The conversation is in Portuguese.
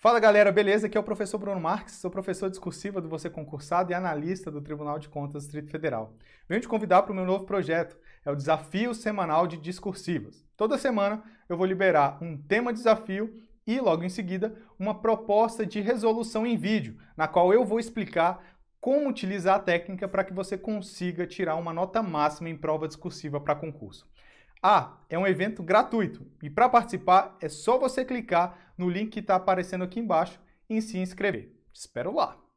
Fala galera, beleza? Aqui é o professor Bruno Marques, sou professor discursiva do Você Concursado e analista do Tribunal de Contas do Distrito Federal. Venho te convidar para o meu novo projeto, é o Desafio Semanal de Discursivas. Toda semana eu vou liberar um tema desafio e, logo em seguida, uma proposta de resolução em vídeo, na qual eu vou explicar como utilizar a técnica para que você consiga tirar uma nota máxima em prova discursiva para concurso. Ah, é um evento gratuito e para participar é só você clicar no link que está aparecendo aqui embaixo e se inscrever. Te espero lá!